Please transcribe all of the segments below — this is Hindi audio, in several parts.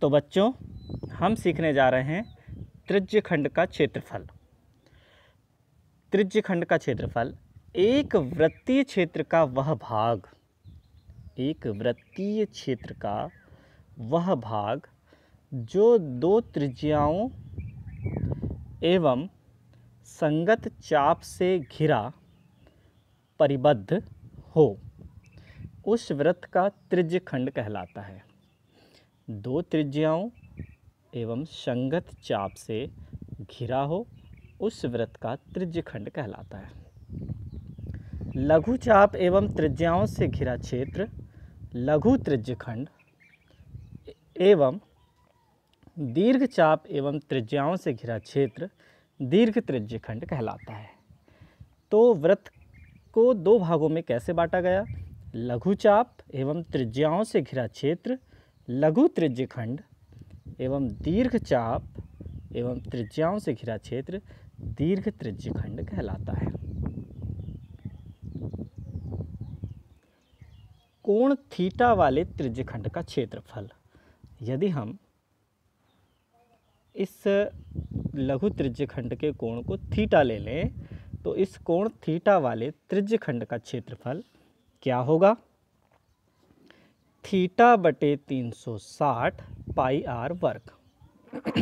तो बच्चों हम सीखने जा रहे हैं त्रिज्य खंड का क्षेत्रफल त्रिज्य खंड का क्षेत्रफल एक वृत्तीय क्षेत्र का वह भाग एक वृत्तीय क्षेत्र का वह भाग जो दो त्रिज्याओं एवं संगत चाप से घिरा परिबद्ध हो उस व्रत का त्रिज्य खंड कहलाता है दो त्रिज्याओं एवं संगत चाप से घिरा हो उस व्रत का त्रिज्यखंड खंड कहलाता है लघु चाप एवं त्रिज्याओं से घिरा क्षेत्र लघु त्रिज्यखंड खंड एवं दीर्घ चाप एवं त्रिज्याओं से घिरा क्षेत्र दीर्घ त्रिज्य खंड कहलाता है तो व्रत को दो भागों में कैसे बांटा गया लघु चाप एवं त्रिज्याओं से घिरा क्षेत्र लघु त्रिज्य खंड एवं दीर्घ चाप एवं त्रिज्याओं से घिरा क्षेत्र दीर्घ त्रिज्य खंड कहलाता है कोण थीटा वाले त्रिज्य खंड का क्षेत्रफल यदि हम इस लघु त्रिज्य खंड के कोण को थीटा ले लें तो इस कोण थीटा वाले त्रिज्य खंड का क्षेत्रफल क्या होगा थीटा बटे तीन सौ साठ पाई आर वर्ग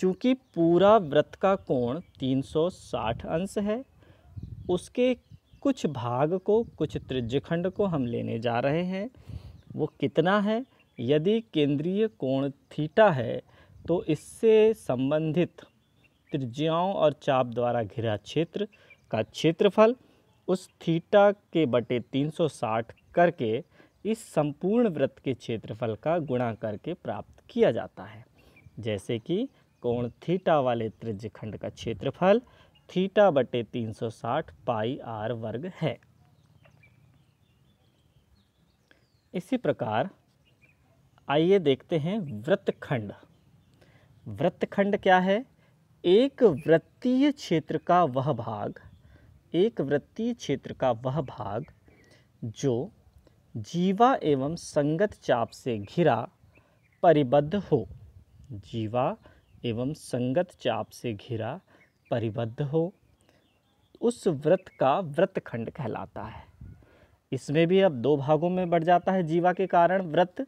चूँकि पूरा व्रत का कोण 360 अंश है उसके कुछ भाग को कुछ त्रिज्यखंड को हम लेने जा रहे हैं वो कितना है यदि केंद्रीय कोण थीटा है तो इससे संबंधित त्रिज्याओं और चाप द्वारा घिरा क्षेत्र का क्षेत्रफल उस थीटा के बटे 360 करके इस संपूर्ण वृत्त के क्षेत्रफल का गुणा करके प्राप्त किया जाता है जैसे कि कोण थीटा वाले त्रिज्यखंड का क्षेत्रफल थीटा बटे 360 पाई आर वर्ग है इसी प्रकार आइए देखते हैं वृत्तखंड वृत्तखंड क्या है एक वृत्तीय क्षेत्र का वह भाग एक वृत्तीय क्षेत्र का वह भाग जो जीवा एवं संगत चाप से घिरा परिबद्ध हो जीवा एवं संगत चाप से घिरा परिबद्ध हो उस व्रत का व्रत खंड कहलाता है इसमें भी अब दो भागों में बढ़ जाता है जीवा के कारण व्रत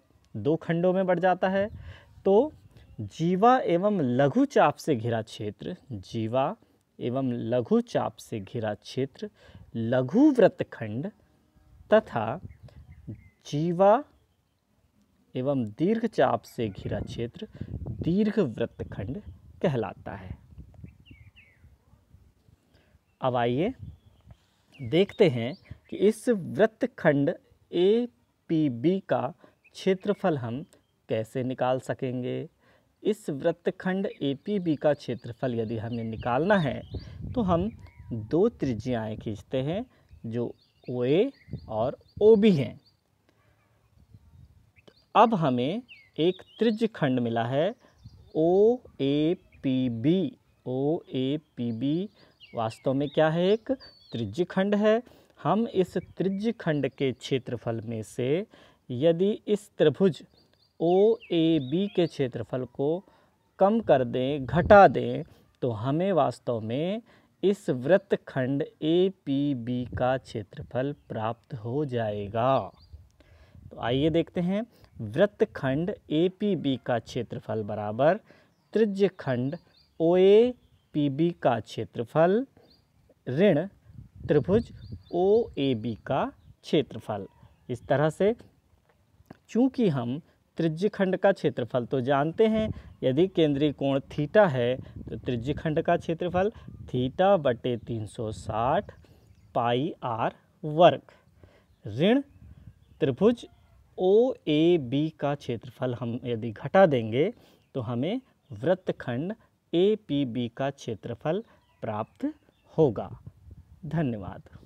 दो खंडों में बढ़ जाता है तो जीवा एवं लघु चाप से घिरा क्षेत्र जीवा एवं लघु चाप से घिरा क्षेत्र लघु व्रत खंड तथा जीवा एवं दीर्घ चाप से घिरा क्षेत्र दीर्घ वृत्तखंड कहलाता है अब आइए देखते हैं कि इस वृत्तखंड ए पी बी का क्षेत्रफल हम कैसे निकाल सकेंगे इस वृत्तखंड ए पी बी का क्षेत्रफल यदि हमें निकालना है तो हम दो त्रिज्याएँ खींचते हैं जो ओ ए और ओ बी हैं अब हमें एक त्रिज खंड मिला है O A P B O A P B वास्तव में क्या है एक त्रिज्य खंड है हम इस त्रिज खंड के क्षेत्रफल में से यदि इस त्रिभुज ओ ए बी के क्षेत्रफल को कम कर दें घटा दें तो हमें वास्तव में इस वृत्तखंड ए पी बी का क्षेत्रफल प्राप्त हो जाएगा तो आइए देखते हैं वृत्तखंड ए पी बी का क्षेत्रफल बराबर त्रिज्य खंड ओ ए पी बी का क्षेत्रफल ऋण त्रिभुज ओ ए बी का क्षेत्रफल इस तरह से चूँकि हम त्रिज्यखंड का क्षेत्रफल तो जानते हैं यदि केंद्रीय कोण थीटा है तो त्रिज्यखंड का क्षेत्रफल थीटा बटे तीन सौ साठ पाई आर वर्ग ऋण त्रिभुज ओ ए बी का क्षेत्रफल हम यदि घटा देंगे तो हमें वृत्तखंड ए पी बी का क्षेत्रफल प्राप्त होगा धन्यवाद